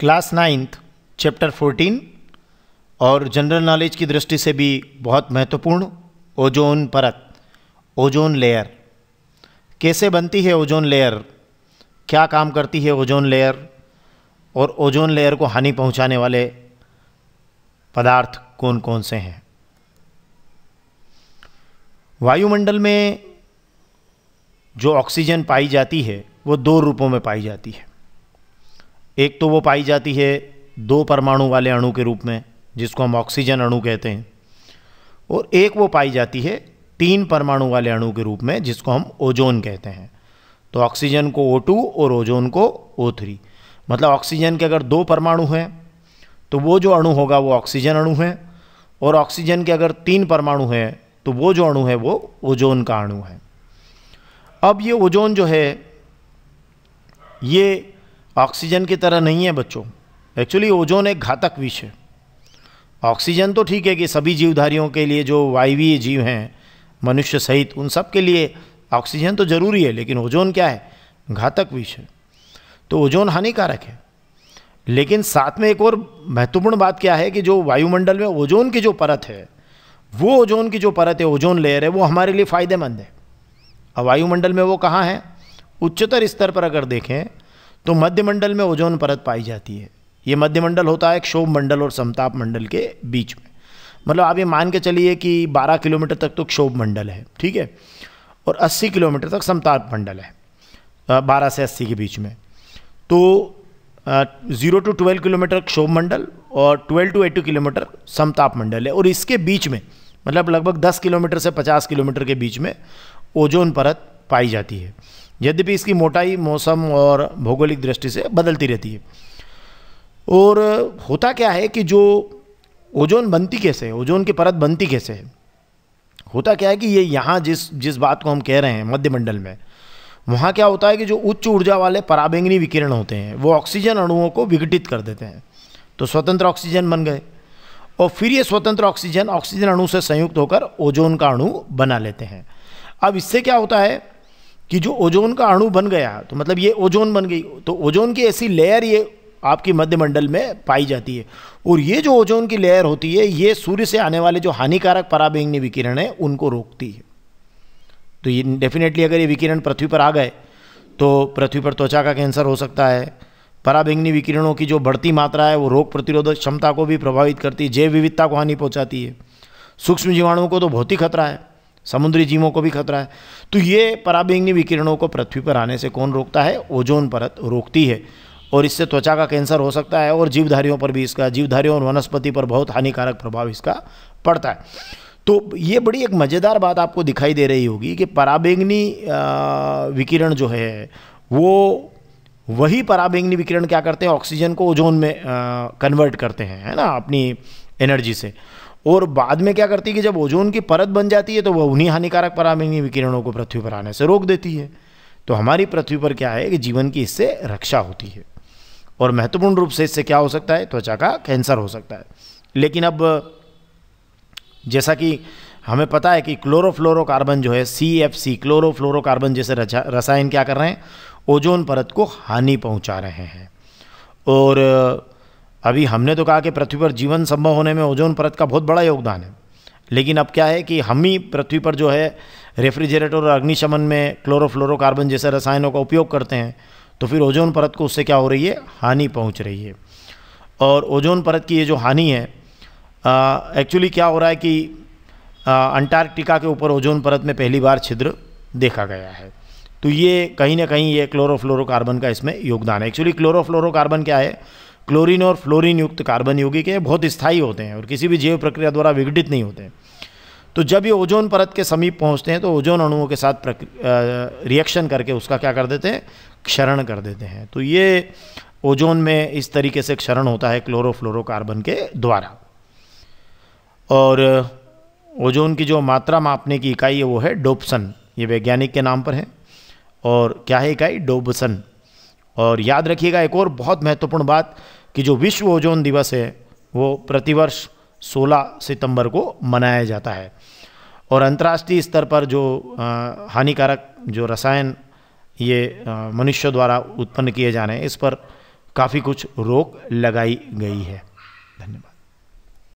class ninth chapter fourteen और general knowledge की दृष्टि से भी बहुत महत्वपूर्ण ओजोन परत ओजोन लेयर कैसे बनती है ओजोन लेयर क्या काम करती है ओजोन लेयर और ओजोन लेयर को हानि पहुंचाने वाले पदार्थ कौन कौन से हैं वायुमंडल में जो ऑक्सीजन पाई जाती है वो दो रूपों में पाई जाती है एक तो वो पाई जाती है दो परमाणु वाले अणु के रूप में जिसको हम ऑक्सीजन अणु कहते हैं और एक वो पाई जाती है तीन परमाणु वाले अणु के रूप में जिसको हम ओजोन कहते हैं तो ऑक्सीजन को O2 और ओजोन को O3 मतलब ऑक्सीजन के अगर दो परमाणु हैं तो वो जो अणु होगा वो ऑक्सीजन अणु है और ऑक्सीजन के अगर तीन परमाणु हैं तो वो जो अणु है वो ओजोन का अणु है अब ये ओजोन जो है ये ऑक्सीजन की तरह नहीं है बच्चों एक्चुअली ओजोन एक घातक विष है ऑक्सीजन तो ठीक है कि सभी जीवधारियों के लिए जो वायवीय जीव हैं मनुष्य सहित उन सब के लिए ऑक्सीजन तो ज़रूरी है लेकिन ओजोन क्या है घातक विष है तो ओजोन हानिकारक है लेकिन साथ में एक और महत्वपूर्ण बात क्या है कि जो वायुमंडल में ओजोन की जो परत है वो ओजोन की जो परत है ओजोन लेयर है वो हमारे लिए फ़ायदेमंद है अब वायुमंडल में वो कहाँ है उच्चतर स्तर पर अगर देखें तो मध्यमंडल में ओजोन परत पाई जाती है ये मध्यमंडल होता है क्षोभ मंडल और समताप मंडल के बीच में मतलब आप ये मान के चलिए कि 12 किलोमीटर तक तो क्षोभ मंडल है ठीक है और 80 किलोमीटर तक समताप मंडल है 12 से 80 के बीच में तो ज़ीरो टू ट्वेल्व किलोमीटर क्षोभ मंडल और ट्वेल्व टू एटी किलोमीटर समताप मंडल है और इसके बीच में मतलब लगभग दस किलोमीटर से पचास किलोमीटर के बीच में ओजोन परत पाई जाती है यद्यपि इसकी मोटाई मौसम और भौगोलिक दृष्टि से बदलती रहती है और होता क्या है कि जो ओजोन बनती कैसे है ओजोन की परत बनती कैसे है होता क्या है कि ये यहाँ जिस जिस बात को हम कह रहे हैं मध्यमंडल में वहाँ क्या होता है कि जो उच्च ऊर्जा वाले पराबेंगनी विकिरण होते हैं वो ऑक्सीजन अणुओं को विघटित कर देते हैं तो स्वतंत्र ऑक्सीजन बन गए और फिर ये स्वतंत्र ऑक्सीजन ऑक्सीजन अणु से संयुक्त होकर ओजोन का अणु बना लेते हैं अब इससे क्या होता है कि जो ओजोन का अणु बन गया तो मतलब ये ओजोन बन गई तो ओजोन की ऐसी लेयर ये आपकी मध्यमंडल में पाई जाती है और ये जो ओजोन की लेयर होती है ये सूर्य से आने वाले जो हानिकारक पराबेंगनी विकिरण है उनको रोकती है तो ये डेफिनेटली अगर ये विकिरण पृथ्वी पर आ गए तो पृथ्वी पर त्वचा का कैंसर हो सकता है पराबेंगनी विकिरणों की जो बढ़ती मात्रा है वो रोग प्रतिरोधक क्षमता को भी प्रभावित करती है जैव विविधता को हानि पहुँचाती है सूक्ष्म जीवाणुओं को तो बहुत ही खतरा है समुद्री जीवों को भी खतरा है तो ये पराबैंगनी विकिरणों को पृथ्वी पर आने से कौन रोकता है ओजोन परत रोकती है और इससे त्वचा का कैंसर हो सकता है और जीवधारियों पर भी इसका जीवधारियों और वनस्पति पर बहुत हानिकारक प्रभाव इसका पड़ता है तो ये बड़ी एक मज़ेदार बात आपको दिखाई दे रही होगी कि पराबेंगनी विकिरण जो है वो वही पराबेंगनी विकिरण क्या करते हैं ऑक्सीजन को ओजोन में कन्वर्ट करते हैं है ना अपनी एनर्जी से और बाद में क्या करती है कि जब ओजोन की परत बन जाती है तो वह उन्हीं हानिकारक परामैनीय विकिरणों को पृथ्वी पर आने से रोक देती है तो हमारी पृथ्वी पर क्या है कि जीवन की इससे रक्षा होती है और महत्वपूर्ण रूप से इससे क्या हो सकता है त्वचा का कैंसर हो सकता है लेकिन अब जैसा कि हमें पता है कि क्लोरोफ्लोरोकार्बन जो है सी एफ सी क्लोरोफ्लोरोकार्बन जैसे रसायन क्या कर रहे हैं ओजोन परत को हानि पहुंचा रहे हैं और अभी हमने तो कहा कि पृथ्वी पर जीवन संभव होने में ओजोन परत का बहुत बड़ा योगदान है लेकिन अब क्या है कि हम ही पृथ्वी पर जो है रेफ्रिजरेटर और अग्निशमन में क्लोरोफ्लोरोकार्बन जैसे रसायनों का उपयोग करते हैं तो फिर ओजोन परत को उससे क्या हो रही है हानि पहुंच रही है और ओजोन परत की ये जो हानि है एक्चुअली क्या हो रहा है कि अंटार्कटिका के ऊपर ओजोन परत में पहली बार छिद्र देखा गया है तो ये कहीं ना कहीं ये क्लोरोफ्लोरोकार्बन का इसमें योगदान है एक्चुअली क्लोरोफ्लोरोकार्बन क्या है क्लोरीन और फ्लोरीन युक्त कार्बन यौगिक है बहुत स्थायी होते हैं और किसी भी जैव प्रक्रिया द्वारा विघटित नहीं होते तो जब ये ओजोन परत के समीप पहुंचते हैं तो ओजोन अणुओं के साथ रिएक्शन करके उसका क्या कर देते हैं क्षरण कर देते हैं तो ये ओजोन में इस तरीके से क्षरण होता है क्लोरोफ्लोरोकार्बन के द्वारा और ओजोन की जो मात्रा मापने की इकाई है वो है डोपसन ये वैज्ञानिक के नाम पर है और क्या है इकाई डोबसन और याद रखिएगा एक और बहुत महत्वपूर्ण बात कि जो विश्व ओजोन दिवस है वो प्रतिवर्ष 16 सितंबर को मनाया जाता है और अंतर्राष्ट्रीय स्तर पर जो हानिकारक जो रसायन ये मनुष्य द्वारा उत्पन्न किए जा रहे हैं इस पर काफ़ी कुछ रोक लगाई गई है धन्यवाद